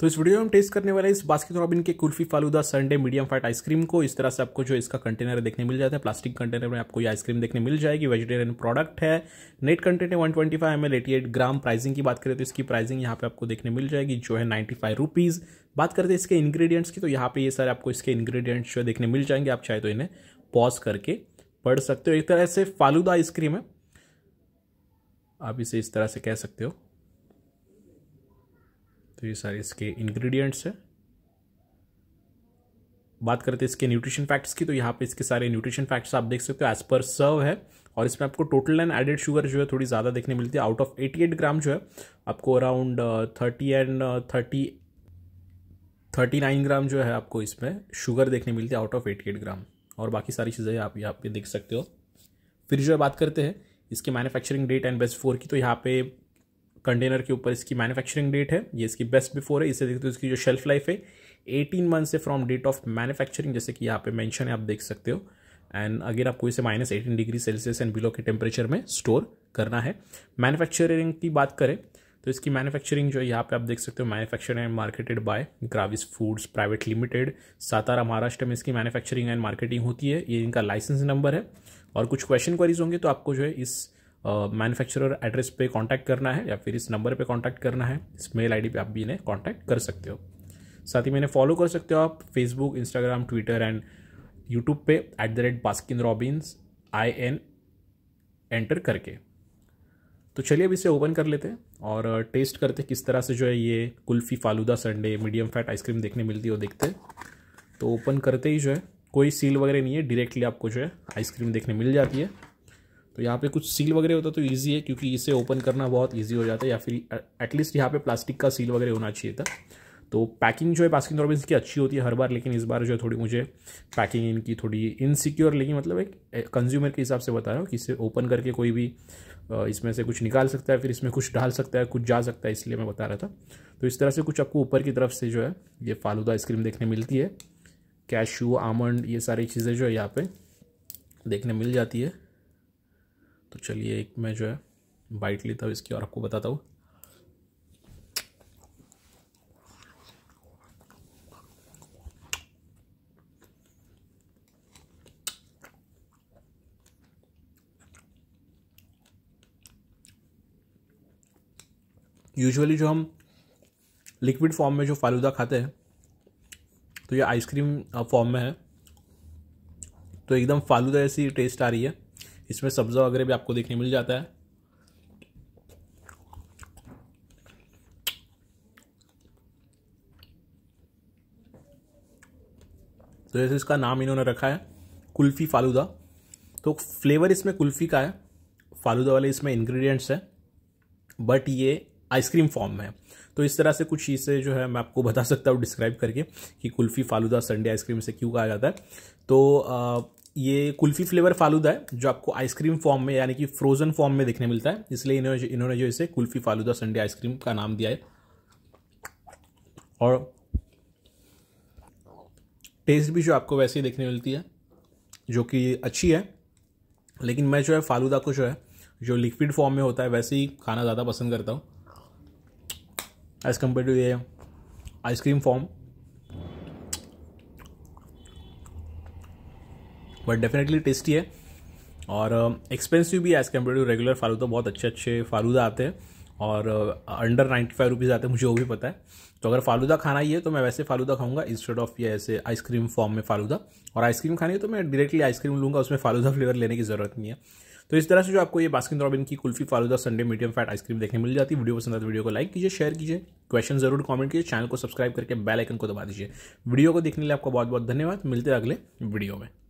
तो इस वीडियो में हम टेस्ट करने वाले इस बास्किन रॉबिन के kulfi falooda sundae medium fat ice cream को इस तरह से आपको जो इसका कंटेनर देखने मिल जाता है प्लास्टिक कंटेनर में आपको ये आइसक्रीम देखने मिल जाएगी वेजिटेरियन प्रोडक्ट है net container one twenty five M L eighty eight gram pricing की बात करें तो इसकी प्राइसिंग यहाँ पे आपको देखने मिल जाएगी जो है नाइन्टी फाइव रुपीज़ बात करते हैं इसके इंग्रेडिएंट्स की तो यहाँ पे ये सारे आपको इसके इंग्रेडिएंट्स जो है देखने मिल जाएंगे आप चाहे तो इन्हें पॉज करके पढ़ सकते हो एक तरह से फालूदा आइसक्रीम है आप इसे इस तरह से कह सकते हो तो ये सारे इसके इंग्रेडिएंट्स हैं बात करते हैं इसके न्यूट्रिशन फैक्ट्स की तो यहाँ पे इसके सारे न्यूट्रिशन फैक्ट्स आप देख सकते हो एज पर सर्व है और इसमें आपको टोटल एंड एडेड शुगर जो है थोड़ी ज़्यादा देखने मिलती है आउट ऑफ 88 ग्राम जो है आपको around thirty and thirty thirty nine gram जो है आपको इसमें शुगर देखने मिलती है out of eighty eight gram और बाकी सारी चीज़ें आप यहाँ पे देख सकते हो फिर जो है बात करते हैं इसके manufacturing date and best before की तो यहाँ पे कंटेनर के ऊपर इसकी मैन्युफैक्चरिंग डेट है ये इसकी बेस्ट बिफोर है इसे देखते हो इसकी जो शेल्फ लाइफ है एटीन मंथ से फ्रॉम डेट ऑफ मैन्युफैक्चरिंग जैसे कि यहाँ पे मैंशन है आप देख सकते हो एंड अगेन आपको इसे minus eighteen degree Celsius and below के टेम्परेचर में स्टोर करना है मैन्युफैक्चरिंग की बात करें तो इसकी मैन्युफैक्चरिंग जो है यहाँ पे आप देख सकते हो manufacture and marketed by Gravis foods private limited Satara Maharashtra में इसकी मैन्युफैक्चरिंग एंड मार्केटिंग होती है ये इनका लाइसेंस नंबर है और कुछ क्वेश्चन क्वारीज होंगे तो आपको जो है इस मैन्युफैक्चरर एड्रेस पे कांटेक्ट करना है या फिर इस नंबर पे कांटेक्ट करना है इस मेल आईडी पे आप भी इन्हें कांटेक्ट कर सकते हो साथ ही मैंने फॉलो कर सकते हो आप Facebook Instagram Twitter and YouTube पे at the rate Baskin Robbins I N enter करके तो चलिए अब इसे ओपन कर लेते हैं और टेस्ट करते किस तरह से जो है ये kulfi falooda sundae medium fat ice cream देखने मिलती है वो देखते तो ओपन करते ही जो है कोई सील वगैरह नहीं है डायरेक्टली आपको जो है आइसक्रीम देखने मिल जाती है तो यहाँ पे कुछ सील वगैरह होता तो ईजी है क्योंकि इसे ओपन करना बहुत ईजी हो जाता है या फिर एटलीस्ट यहाँ पे प्लास्टिक का सील वगैरह होना चाहिए था तो पैकिंग जो है बास्किन रॉबिन्स की अच्छी होती है हर बार लेकिन इस बार जो है थोड़ी मुझे पैकिंग इनकी थोड़ी इनसिक्योर लेकिन मतलब एक कंज्यूमर के हिसाब से बता रहा हूँ कि इसे ओपन करके कोई भी इसमें से कुछ निकाल सकता है फिर इसमें कुछ डाल सकता है कुछ जा सकता है इसलिए मैं बता रहा था तो इस तरह से कुछ आपको ऊपर की तरफ से जो है ये फालूदा आइसक्रीम देखने मिलती है कैशू आमंड ये सारी चीज़ें जो है यहाँ पर देखने मिल जाती है तो चलिए एक मैं जो है बाइट लेता हूँ इसकी और आपको बताता हूँ यूजुअली जो हम लिक्विड फॉर्म में जो फालूदा खाते हैं तो ये आइसक्रीम फॉर्म में है तो एकदम फालूदा ऐसी टेस्ट आ रही है इसमें सब्ज़ा वगैरह भी आपको देखने मिल जाता है तो जैसे इसका नाम इन्होंने रखा है कुल्फ़ी फालूदा तो फ्लेवर इसमें कुल्फ़ी का है फालूदा वाले इसमें इंग्रेडिएंट्स है बट ये आइसक्रीम फॉर्म में है तो इस तरह से कुछ चीज़ें जो है मैं आपको बता सकता हूँ डिस्क्राइब करके कि कुल्फ़ी फालूदा संडे आइसक्रीम से क्यों कहा जाता है तो ये कुल्फी फ्लेवर फालूदा है जो आपको आइसक्रीम फॉर्म में यानी कि फ्रोजन फॉर्म में देखने मिलता है इसलिए इन्होंने इन्होंने जो इसे कुल्फी फालूदा संडे आइसक्रीम का नाम दिया है और टेस्ट भी जो आपको वैसे ही देखने मिलती है जो कि अच्छी है लेकिन मैं जो है फालूदा को जो है जो लिक्विड फॉर्म में होता है वैसे ही खाना ज़्यादा पसंद करता हूँ एज़ कम्पेयर टू ये ice cream form but definitely tasty है और एक्सपेंसिव uh, भी as compare to regular falooda बहुत अच्छे अच्छे फालूदा आते हैं और अंडर नाइन्टी फाइव रुपीज़ आते हैं मुझे वो भी पता है तो अगर फालूदा खाना ही है तो मैं वैसे फालूदा खाऊंगा इंस्टेड ऑफ ये ऐसे आइसक्रीम फॉर्म में फालूदा और आइसक्रीम खानी है तो मैं डायरेक्टली आइसक्रीम लूँगा उसमें फालूदा फ्लेवर लेने की ज़रूरत नहीं है तो इस तरह से जो आपको ये बास्किन रॉबिन की kulfi falooda sundae medium fat ice cream देखने मिल जाती है वीडियो पसंद आता तो वीडियो को लाइक कीजिए शेयर कीजिए क्वेश्चन जरूर कमेंट कीजिए चैनल को सब्सक्राइब करके बेल आइकन को दबा दीजिए वीडियो को देखने लिए आपका बहुत बहुत धन्यवाद मिलते हैं अगले वीडियो में